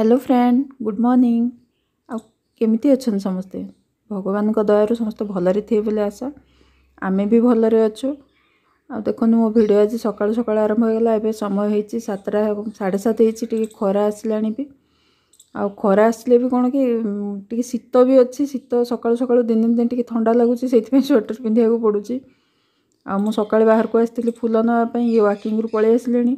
hello friend good morning ଆଉ କେମିତି ଅଛନ୍ତି ସମସ୍ତେ ଭଗବାନଙ୍କ ଦୟାରୁ ସମସ୍ତେ ଭଲରେ ଥିବେ ବୋଲି ଆଶା ଆମେ ବି ଭଲରେ ଅଛୁ ଆଉ ଦେଖନ୍ତୁ ମୋ ଭିଡ଼ିଓ ଆଜି ସକାଳୁ ସକାଳୁ ଆରମ୍ଭ ହୋଇଗଲା ଏବେ ସମୟ ହେଇଛି ସାତଟା ସାଢ଼େ ସାତ ହେଇଛି ଟିକେ ଖରା ଆସିଲାଣି ବି ଆଉ ଖରା ଆସିଲେ ବି କ'ଣ କି ଟିକେ ଶୀତ ବି ଅଛି ଶୀତ ସକାଳୁ ସକାଳୁ ଦିନେ ଦିନେ ଟିକେ ଥଣ୍ଡା ଲାଗୁଛି ସେଇଥିପାଇଁ ସ୍ୱେଟର୍ ପିନ୍ଧିବାକୁ ପଡ଼ୁଛି ଆଉ ମୁଁ ସକାଳେ ବାହାରକୁ ଆସିଥିଲି ଫୁଲ ନେବା ପାଇଁ ଇଏ ୱାକିଂରୁ ପଳେଇ ଆସିଲିଣି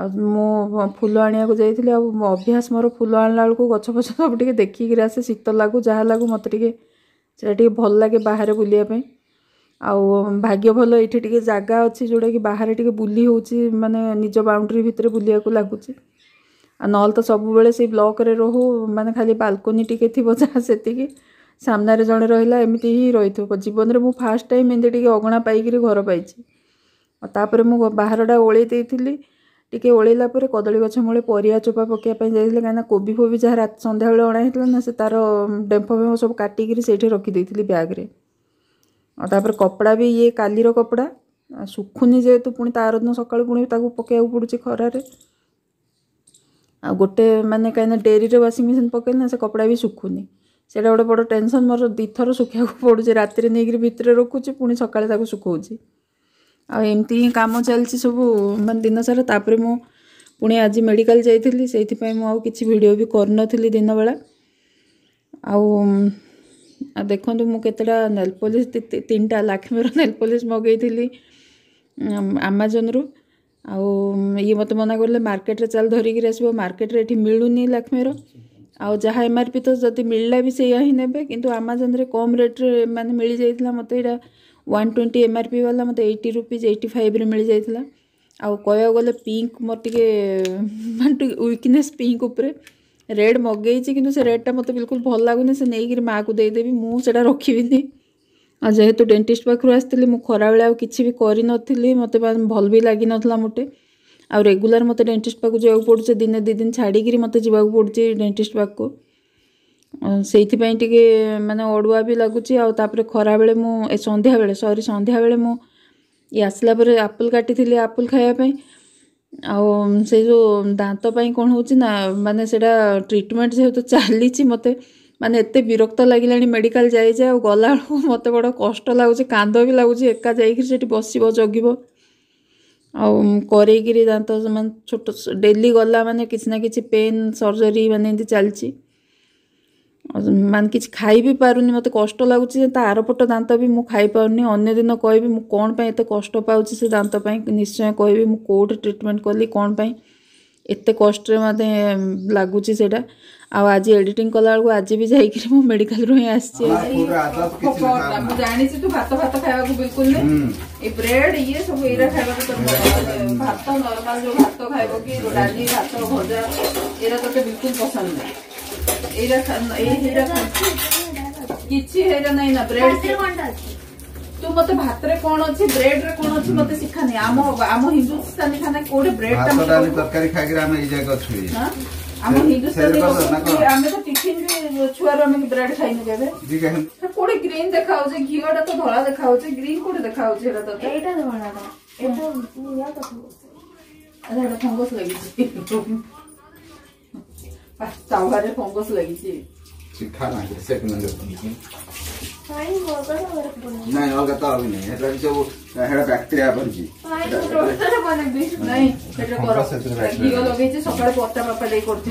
ଆଉ ମୁଁ ଫୁଲ ଆଣିବାକୁ ଯାଇଥିଲି ଆଉ ଅଭ୍ୟାସ ମୋର ଫୁଲ ଆଣିଲା ବେଳକୁ ଗଛ ଫଛ ସବୁ ଟିକେ ଦେଖିକିରି ଆସେ ଶୀତ ଲାଗୁ ଯାହା ଲାଗୁ ମୋତେ ଟିକେ ସେଇଟା ଟିକେ ଭଲ ଲାଗେ ବାହାରେ ବୁଲିବା ପାଇଁ ଆଉ ଭାଗ୍ୟ ଭଲ ଏଇଠି ଟିକେ ଜାଗା ଅଛି ଯେଉଁଟାକି ବାହାରେ ଟିକେ ବୁଲି ହେଉଛି ମାନେ ନିଜ ବାଉଣ୍ଡ୍ରି ଭିତରେ ବୁଲିବାକୁ ଲାଗୁଛି ଆଉ ନହେଲେ ତ ସବୁବେଳେ ସେଇ ବ୍ଲକ୍ରେ ରହୁ ମାନେ ଖାଲି ବାଲକୋନି ଟିକେ ଥିବ ଯାହା ସେତିକି ସାମ୍ନାରେ ଜଣେ ରହିଲା ଏମିତି ହିଁ ରହିଥିବ ଜୀବନରେ ମୁଁ ଫାର୍ଷ୍ଟ ଟାଇମ୍ ଏମିତି ଟିକେ ଅଗଣା ପାଇକିରି ଘର ପାଇଛି ଆଉ ତାପରେ ମୁଁ ବାହାରଟା ଓଳେଇ ଦେଇଥିଲି ଟିକେ ଓଳେଇଲା ପରେ କଦଳୀ ଗଛ ମୂଳେ ପରିବା ଚୋପା ପକାଇବା ପାଇଁ ଯାଇଥିଲେ କାହିଁକିନା କୋବି ଫୋବି ଯାହା ରାତି ସନ୍ଧ୍ୟାବେଳେ ଅଣା ହେଇଥିଲା ନା ସେ ତା'ର ଡେମ୍ଫ ଫେମ୍ଫ ସବୁ କାଟିକିରି ସେଇଠି ରଖିଦେଇଥିଲି ବ୍ୟାଗ୍ରେ ଆଉ ତା'ପରେ କପଡ଼ା ବି ଇଏ କାଲିର କପଡ଼ା ଶୁଖୁନି ଯେହେତୁ ପୁଣି ତା ଆରଦିନ ସକାଳୁ ପୁଣି ତାକୁ ପକାଇବାକୁ ପଡ଼ୁଛି ଖରାରେ ଆଉ ଗୋଟେ ମାନେ କାହିଁକିନା ଡେରିରେ ୱାସିଂ ମେସିନ୍ ପକାଇଲେ ନା ସେ କପଡ଼ା ବି ଶୁଖୁନି ସେଇଟା ଗୋଟେ ବଡ଼ ଟେନସନ୍ ମୋର ଦୁଇଥର ଶୁଖେଇବାକୁ ପଡ଼ୁଛି ରାତିରେ ନେଇକିରି ଭିତରେ ରଖୁଛି ପୁଣି ସକାଳେ ତାକୁ ଶୁଖଉଛି ଆଉ ଏମିତି ହିଁ କାମ ଚାଲିଛି ସବୁ ମାନେ ଦିନସାରା ତାପରେ ମୁଁ ପୁଣି ଆଜି ମେଡ଼ିକାଲ ଯାଇଥିଲି ସେଇଥିପାଇଁ ମୁଁ ଆଉ କିଛି ଭିଡ଼ିଓ ବି କରିନଥିଲି ଦିନବେଳା ଆଉ ଦେଖନ୍ତୁ ମୁଁ କେତେଟା ନେଲ୍ ପଲିସ୍ ତିନିଟା ଲାକ୍ମିର ନେଲ୍ ପଲିସ୍ ମଗାଇଥିଲି ଆମାଜନରୁ ଆଉ ଇଏ ମୋତେ ମନା କରିଲେ ମାର୍କେଟରେ ଚାଲ ଧରିକିରି ଆସିବ ମାର୍କେଟରେ ଏଠି ମିଳୁନି ଲାକ୍ମିର ଆଉ ଯାହା ଏମ୍ ଆର୍ ପି ତ ଯଦି ମିଳିଲା ବି ସେଇଆ ହିଁ ନେବେ କିନ୍ତୁ ଆମାଜନରେ କମ୍ ରେଟ୍ରେ ମାନେ ମିଳିଯାଇଥିଲା ମୋତେ ଏଇଟା ୱାନ୍ ଟ୍ୱେଣ୍ଟି ପି ବାଲା ମୋତେ ଏଇଟି ରୁପିଜ୍ ଏଇଟି ଫାଇଭ୍ରେ ମିଳିଯାଇଥିଲା ଆଉ କହିବାକୁ ଗଲେ ପିଙ୍କ୍ ମୋର ଟିକେ ମାନେ ଟିକେ ୱିକନେସ୍ ପିଙ୍କ୍ ଉପରେ ରେଡ଼୍ ମଗେଇଛି କିନ୍ତୁ ସେ ରେଡ଼୍ଟା ମୋତେ ବିଲକୁଲ ଭଲ ଲାଗୁନି ସେ ନେଇକିରି ମାଆକୁ ଦେଇଦେବି ମୁଁ ସେଇଟା ରଖିବିନି ଆଉ ଯେହେତୁ ଡେଣ୍ଟିଷ୍ଟ ପାଖରୁ ଆସିଥିଲି ମୁଁ ଖରାବେଳେ ଆଉ କିଛି ବି କରିନଥିଲି ମୋତେ ଭଲ ବି ଲାଗିନଥିଲା ମୋଟେ ଆଉ ରେଗୁଲାର ମୋତେ ଡେଣ୍ଟିଷ୍ଟ ପାଖକୁ ଯିବାକୁ ପଡ଼ୁଛି ଦିନେ ଦୁଇ ଦିନ ଛାଡ଼ିକିରି ମୋତେ ଯିବାକୁ ପଡ଼ୁଛି ଡେଣ୍ଟିଷ୍ଟ ପାଖକୁ ସେଇଥିପାଇଁ ଟିକେ ମାନେ ଅଡ଼ୁଆ ବି ଲାଗୁଛି ଆଉ ତା'ପରେ ଖରାବେଳେ ମୁଁ ଏ ସନ୍ଧ୍ୟାବେଳେ ସରି ସନ୍ଧ୍ୟାବେଳେ ମୁଁ ଇଏ ଆସିଲା ପରେ ଆପଲ୍ କାଟିଥିଲି ଆପଲ୍ ଖାଇବା ପାଇଁ ଆଉ ସେ ଯେଉଁ ଦାନ୍ତ ପାଇଁ କ'ଣ ହେଉଛି ନା ମାନେ ସେଇଟା ଟ୍ରିଟମେଣ୍ଟ ଯେହେତୁ ଚାଲିଛି ମୋତେ ମାନେ ଏତେ ବିରକ୍ତ ଲାଗିଲାଣି ମେଡ଼ିକାଲ ଯାଇଛି ଆଉ ଗଲାବେଳକୁ ମୋତେ ବଡ଼ କଷ୍ଟ ଲାଗୁଛି କାନ୍ଦ ବି ଲାଗୁଛି ଏକା ଯାଇକିରି ସେଠି ବସିବ ଜଗିବ ଆଉ କରେଇକିରି ଦାନ୍ତ ମାନେ ଛୋଟ ଡେଲି ଗଲା ମାନେ କିଛି ନା କିଛି ପେନ୍ ସର୍ଜରୀ ମାନେ ଏମିତି ଚାଲିଛି ମାନେ କିଛି ଖାଇ ବି ପାରୁନି ମୋତେ କଷ୍ଟ ଲାଗୁଛି ଯେ ତା ଆରପଟ ଦାନ୍ତ ବି ମୁଁ ଖାଇପାରୁନି ଅନ୍ୟ ଦିନ କହିବି ମୁଁ କ'ଣ ପାଇଁ ଏତେ କଷ୍ଟ ପାଉଛି ସେ ଦାନ୍ତ ପାଇଁ ନିଶ୍ଚୟ କହିବି ମୁଁ କେଉଁଠି ଟ୍ରିଟମେଣ୍ଟ କଲି କ'ଣ ପାଇଁ ଏତେ କଷ୍ଟରେ ମୋତେ ଲାଗୁଛି ସେଇଟା ଆଉ ଆଜି ଏଡିଟିଂ କଲାବେଳକୁ ଆଜି ବି ଯାଇକିରି ମୁଁ ମେଡିକାଲରୁ ହିଁ ଆସିଛି ମୁଁ ଜାଣିଛି ତୁ ଭାତ ଭାତ ଖାଇବାକୁ ବିଲକୁଲ ଏ ବ୍ରେଡ ଇଏ ସବୁ ଏଇରା ଖାଇବାକୁ ଭାତ ନର୍ମାଲ ଯୋଉ ଭାତ ଖାଇବ କି ଡାଲି ଭାତ ଭଜା ଏଇରା ତୋତେ ବିଲକୁଲ ପସନ୍ଦ ନାହିଁ ଏଇଟା ଏଇଟା କିଛି ହେଇଟା ନାହିଁ ନା ବ୍ରେଡ୍ ତୁ ମତେ ଭାତରେ କଣ ଅଛି ବ୍ରେଡ୍ ରେ କଣ ଅଛି ମତେ ଶିଖାନି ଆମ ଆମ ହିନ୍ଦୁସ୍ତାନୀ ଖାନା କୋଉଠି ବ୍ରେଡ୍ ତରକାରୀ ଖାଇକିରି ଆମେ ଏଇ ଜାଗା ଅଛୁ ଆମ ହିନ୍ଦୁସ୍ତାନୀ ଆମେ ତ ଟିଫିନ ବି ଛୁଆରୁ ଆମେ ବ୍ରେଡ୍ ଖାଇନୁ କେବେ କୋଉଠି ଗ୍ରୀନ୍ ଦେଖାହଉଛି ଘିଅଟା ତ ଧଳା ଦେଖାହଉଛି ଗ୍ରୀନ୍ କୋଉଠି ଦେଖାହଉଛି ଏଇଟା ତ ଏଇଟା ଧଳାଟା ଏଇଟା ଫଙ୍ଗସ ଲାଗିଛି 把找回来红果水去。去看哪些色不能留红心。नहीं होगा तो अभी नहीं है तो वो हेड बैक्टीरिया बन जी नहीं हेड को लोगे जो सकाळ पोता पापा दे करते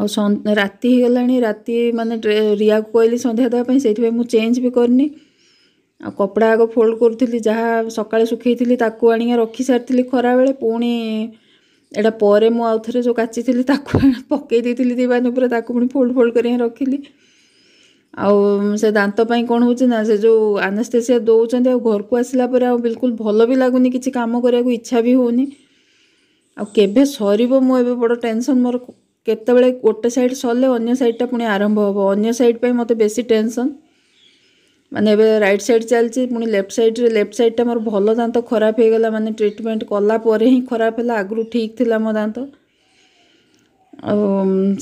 ଆଉ ରାତି ହେଇଗଲାଣି ରାତି ମାନେ ରିୟାକୁ କହିଲି ସନ୍ଧ୍ୟା ଦେବା ପାଇଁ ସେଇଥିପାଇଁ ମୁଁ ଚେଞ୍ଜ ବି କରିନି ଆଉ କପଡ଼ା ଆଗ ଫୋଲ୍ଡ କରୁଥିଲି ଯାହା ସକାଳେ ଶୁଖେଇଥିଲି ତାକୁ ଆଣିକି ରଖିସାରିଥିଲି ଖରାବେଳେ ପୁଣି ଏଇଟା ପରେ ମୁଁ ଆଉ ଥରେ ଯେଉଁ କାଚିଥିଲି ତାକୁ ପକାଇ ଦେଇଥିଲି ଦୁଇ ବାନ ଉପରେ ତାକୁ ପୁଣି ଫୋଲ୍ଡ ଫୋଲ୍ଡ କରିକି ରଖିଲି ଆଉ ସେ ଦାନ୍ତ ପାଇଁ କ'ଣ ହେଉଛି ନା ସେ ଯେଉଁ ଆନାସ୍ଥେସିଆ ଦେଉଛନ୍ତି ଆଉ ଘରକୁ ଆସିଲା ପରେ ଆଉ ବିଲକୁଲ ଭଲ ବି ଲାଗୁନି କିଛି କାମ କରିବାକୁ ଇଚ୍ଛା ବି ହେଉନି ଆଉ କେବେ ସରିବ ମୁଁ ଏବେ ବଡ଼ ଟେନସନ୍ ମୋର କେତେବେଳେ ଗୋଟେ ସାଇଡ଼୍ ସରିଲେ ଅନ୍ୟ ସାଇଡ଼୍ଟା ପୁଣି ଆରମ୍ଭ ହେବ ଅନ୍ୟ ସାଇଡ଼୍ ପାଇଁ ମୋତେ ବେଶୀ ଟେନସନ୍ ମାନେ ଏବେ ରାଇଟ୍ ସାଇଡ଼୍ ଚାଲିଛି ପୁଣି ଲେଫ୍ଟ ସାଇଡ଼୍ରେ ଲେଫ୍ଟ ସାଇଡ଼୍ଟା ମୋର ଭଲ ଦାନ୍ତ ଖରାପ ହେଇଗଲା ମାନେ ଟ୍ରିଟମେଣ୍ଟ କଲା ପରେ ହିଁ ଖରାପ ହେଲା ଆଗରୁ ଠିକ୍ ଥିଲା ମୋ ଦାନ୍ତ ଆଉ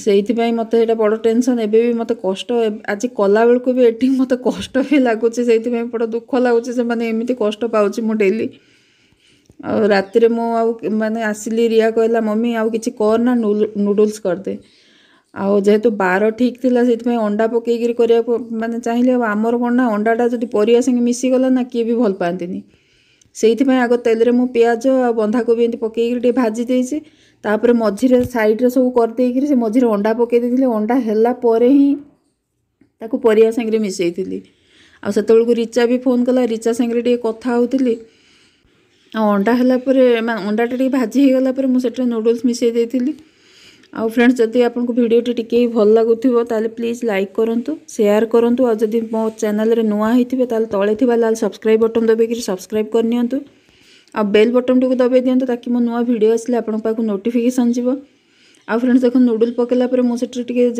ସେଇଥିପାଇଁ ମୋତେ ଏଇଟା ବଡ଼ ଟେନସନ୍ ଏବେ ବି ମୋତେ କଷ୍ଟ ଆଜି କଲାବେଳକୁ ବି ଏଠି ମୋତେ କଷ୍ଟ ହିଁ ଲାଗୁଛି ସେଇଥିପାଇଁ ବଡ଼ ଦୁଃଖ ଲାଗୁଛି ସେମାନେ ଏମିତି କଷ୍ଟ ପାଉଛି ମୁଁ ଡେଲି ଆଉ ରାତିରେ ମୁଁ ଆଉ ମାନେ ଆସିଲି ରିୟା କହିଲା ମମି ଆଉ କିଛି କର ନା ନୁଡ଼ଲ୍ସ କରିଦେ ଆଉ ଯେହେତୁ ବାର ଠିକ୍ ଥିଲା ସେଥିପାଇଁ ଅଣ୍ଡା ପକାଇକିରି କରିବାକୁ ମାନେ ଚାହିଁଲେ ଆଉ ଆମର କ'ଣ ନା ଅଣ୍ଡାଟା ଯଦି ପରିବା ସାଙ୍ଗେ ମିଶିଗଲା ନା କିଏ ବି ଭଲ ପାଆନ୍ତିନି ସେଇଥିପାଇଁ ଆଗ ତେଲରେ ମୁଁ ପିଆଜ ଆଉ ବନ୍ଧାକୋବି ଏମିତି ପକାଇକିରି ଟିକେ ଭାଜି ଦେଇଛି ତାପରେ ମଝିରେ ସାଇଡ଼୍ରେ ସବୁ କରିଦେଇକିରି ସେ ମଝିରେ ଅଣ୍ଡା ପକାଇ ଦେଇଥିଲି ଅଣ୍ଡା ହେଲା ପରେ ହିଁ ତାକୁ ପରିବା ସାଙ୍ଗରେ ମିଶାଇଥିଲି ଆଉ ସେତେବେଳକୁ ରିଚା ବି ଫୋନ୍ କଲା ରିଚା ସାଙ୍ଗରେ ଟିକେ କଥା ହେଉଥିଲି अंडा है मैं अंडाटा भाजी हो गला मुझे नूडल्स मिसेदी आ फ्रेंड्स जदि आपको भिडियोटी टी भल लगुवे प्लीज लाइक करूँ सेयार करूँ और जब मो चेल नुआ होते हैं तले लाल सब्सक्राइब बटन दबे सब्सक्राइब करनी आ बेल बटन टी दबाई दिंतु ताकि मो नुआ भिड आसे आपको नोटिफिकेसन जी आ फ्रेंड्स देखो नूडल पकेला मुझे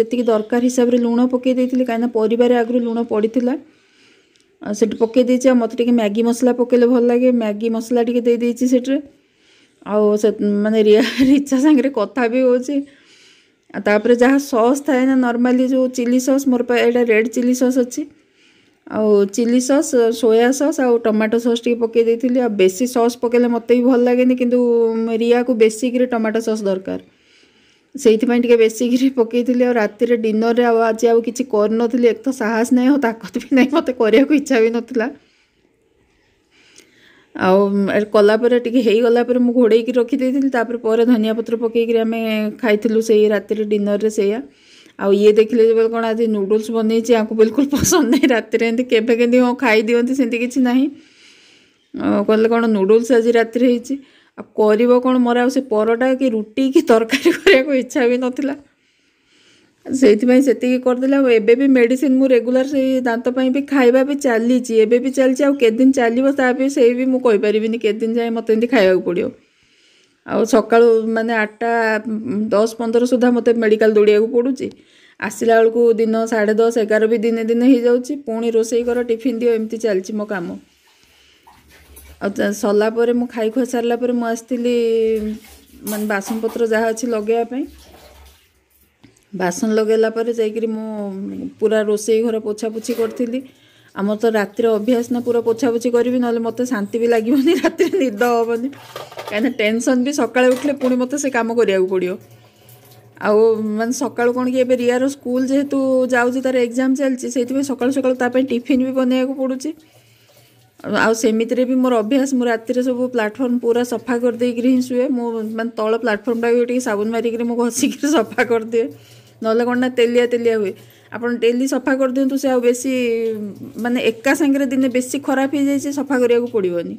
जीत दरकार हिसाब से लुण पकई देती कहीं पर आगु लुण पड़ा है से पकईदे मत मैगी मसला पकेले भल लगे मैगी मसला टे आउ से मानते रिचा सांगे कथा भी होपर जहाँ सस् थाए ना नर्माली जो चिली सस् मोर पा रेड चिली सस् अच्छे आ चिली सस् सोया सस् आ टमाटो सस् टे पकईदी आ सस् पकेले मत भी भल लगे कि रिया को बेसिक टमाटो सस् दरकार से बेसिकी पकईली रात डिनर में आज आज किसी करन एक तो साहस ना हो ताकत भी नहीं मत कर इच्छा भी नाला आ कलापर टेगलापर मुझे घोड़े की रखी देपर पर धनिया पत्र पकईकर आम खाई से रातर डिनर में से आए ये जो जब कौन आज नूडल्स बनई बिलकुल पसंद ना रात के हाँ खाई दिखती से ना कह कौन आज रात हो ଆଉ କରିବ କ'ଣ ମୋର ଆଉ ସେ ପରଟା କି ରୁଟି କି ତରକାରୀ କରିବାକୁ ଇଚ୍ଛା ବି ନଥିଲା ସେଇଥିପାଇଁ ସେତିକି କରିଦେଲେ ଆଉ ଏବେ ବି ମେଡ଼ିସିନ୍ ମୁଁ ରେଗୁଲାର ସେଇ ଦାନ୍ତ ପାଇଁ ବି ଖାଇବା ବି ଚାଲିଛି ଏବେ ବି ଚାଲିଛି ଆଉ କେତେଦିନ ଚାଲିବ ତା ବି ସେଇ ବି ମୁଁ କହିପାରିବିନି କେତେଦିନ ଯାଏଁ ମୋତେ ଏମିତି ଖାଇବାକୁ ପଡ଼ିବ ଆଉ ସକାଳୁ ମାନେ ଆଠଟା ଦଶ ପନ୍ଦର ସୁଦ୍ଧା ମୋତେ ମେଡ଼ିକାଲ ଦୌଡ଼ିବାକୁ ପଡ଼ୁଛି ଆସିଲା ବେଳକୁ ଦିନ ସାଢ଼େ ଦଶ ଏଗାର ବି ଦିନେ ଦିନେ ହେଇଯାଉଛି ପୁଣି ରୋଷେଇ କର ଟିଫିନ୍ ଦିଅ ଏମିତି ଚାଲିଛି ମୋ କାମ ଆଉ ସରିଲା ପରେ ମୁଁ ଖାଇ ଖୁଆ ସାରିଲା ପରେ ମୁଁ ଆସିଥିଲି ମାନେ ବାସନପତ୍ର ଯାହା ଅଛି ଲଗାଇବା ପାଇଁ ବାସନ ଲଗାଇଲା ପରେ ଯାଇକରି ମୁଁ ପୁରା ରୋଷେଇ ଘର ପୋଛାପୋଛି କରିଥିଲି ଆମର ତ ରାତିରେ ଅଭ୍ୟାସ ନା ପୁରା ପୋଛାପୋଛି କରିବି ନହେଲେ ମୋତେ ଶାନ୍ତି ବି ଲାଗିବନି ରାତିରେ ନିଦ ହେବନି କାହିଁକିନା ଟେନସନ୍ ବି ସକାଳେ ଉଠିଲେ ପୁଣି ମୋତେ ସେ କାମ କରିବାକୁ ପଡ଼ିବ ଆଉ ମାନେ ସକାଳୁ କ'ଣ କି ଏବେ ରିଆର ସ୍କୁଲ ଯେହେତୁ ଯାଉଛି ତା'ର ଏକ୍ଜାମ୍ ଚାଲିଛି ସେଇଥିପାଇଁ ସକାଳୁ ସକାଳୁ ତା ପାଇଁ ଟିଫିନ୍ ବି ବନେଇବାକୁ ପଡ଼ୁଛି ଆଉ ସେମିତିରେ ବି ମୋର ଅଭ୍ୟାସ ମୁଁ ରାତିରେ ସବୁ ପ୍ଲାଟଫର୍ମ ପୁରା ସଫା କରିଦେଇକିରି ହିଁ ଶୁଏ ମୁଁ ମାନେ ତଳ ପ୍ଲାଟଫର୍ମଟା ବି ଟିକେ ସାବୁନ ମାରିକିରି ମୁଁ ଘଷିକିରି ସଫା କରିଦିଏ ନହେଲେ କ'ଣ ନା ତେଲିଆ ତେଲିଆ ହୁଏ ଆପଣ ଡେଲି ସଫା କରିଦିଅନ୍ତୁ ସେ ଆଉ ବେଶୀ ମାନେ ଏକା ସାଙ୍ଗରେ ଦିନେ ବେଶୀ ଖରାପ ହେଇଯାଇଛି ସଫା କରିବାକୁ ପଡ଼ିବନି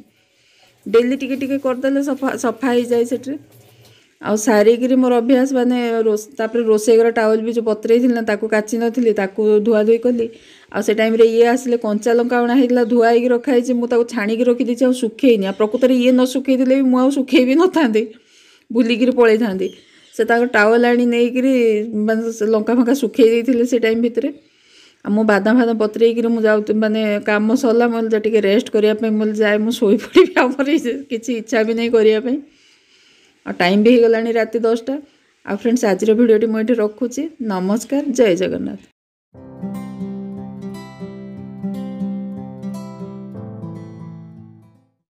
ଡେଲି ଟିକେ ଟିକେ କରିଦେଲେ ସଫା ସଫା ହେଇଯାଏ ସେଠି ଆଉ ସାରିକିରି ମୋର ଅଭ୍ୟାସ ମାନେ ତାପରେ ରୋଷେଇ ଘର ଟାୱେଲ୍ ବି ଯେଉଁ ବତରେଇଥିଲି ନା ତାକୁ କାଚି ନଥିଲି ତାକୁ ଧୁଆଧୁଇ କଲି ଆଉ ସେ ଟାଇମ୍ରେ ଇଏ ଆସିଲେ କଞ୍ଚା ଲଙ୍କା ଅଣା ହେଇଥିଲା ଧୁଆ ହେଇକି ରଖାହେଇଛି ମୁଁ ତାକୁ ଛାଣିକି ରଖିଦେଇଛି ଆଉ ଶୁଖେଇନି ଆଉ ପ୍ରକୃତରେ ଇଏ ନ ଶୁଖେଇଦେଲେ ବି ମୁଁ ଆଉ ଶୁଖେଇ ବି ନଥାନ୍ତି ଭୁଲିକିରି ପଳେଇଥାନ୍ତି ସେ ତାଙ୍କ ଟାୱେଲ୍ ଆଣି ନେଇକିରି ମାନେ ସେ ଲଙ୍କା ଫଙ୍କା ଶୁଖେଇ ଦେଇଥିଲେ ସେ ଟାଇମ୍ ଭିତରେ ଆଉ ମୁଁ ବାଦାମ ଫାଦାମ ପତ୍ରେଇକିରି ମୁଁ ଯାଉ ମାନେ କାମ ସରିଲା ମୁଁ ଟିକେ ରେଷ୍ଟ କରିବା ପାଇଁ ମୁଁ ଯାଏ ମୁଁ ଶୋଇପଡ଼ିବି ଆମର କିଛି ଇଚ୍ଛା ବି ନାହିଁ କରିବା ପାଇଁ ଆଉ ଟାଇମ୍ ବି ହେଇଗଲାଣି ରାତି ଦଶଟା ଆଉ ଫ୍ରେଣ୍ଡସ୍ ଆଜିର ଭିଡ଼ିଓଟି ମୁଁ ଏଠି ରଖୁଛି ନମସ୍କାର ଜୟ ଜଗନ୍ନାଥ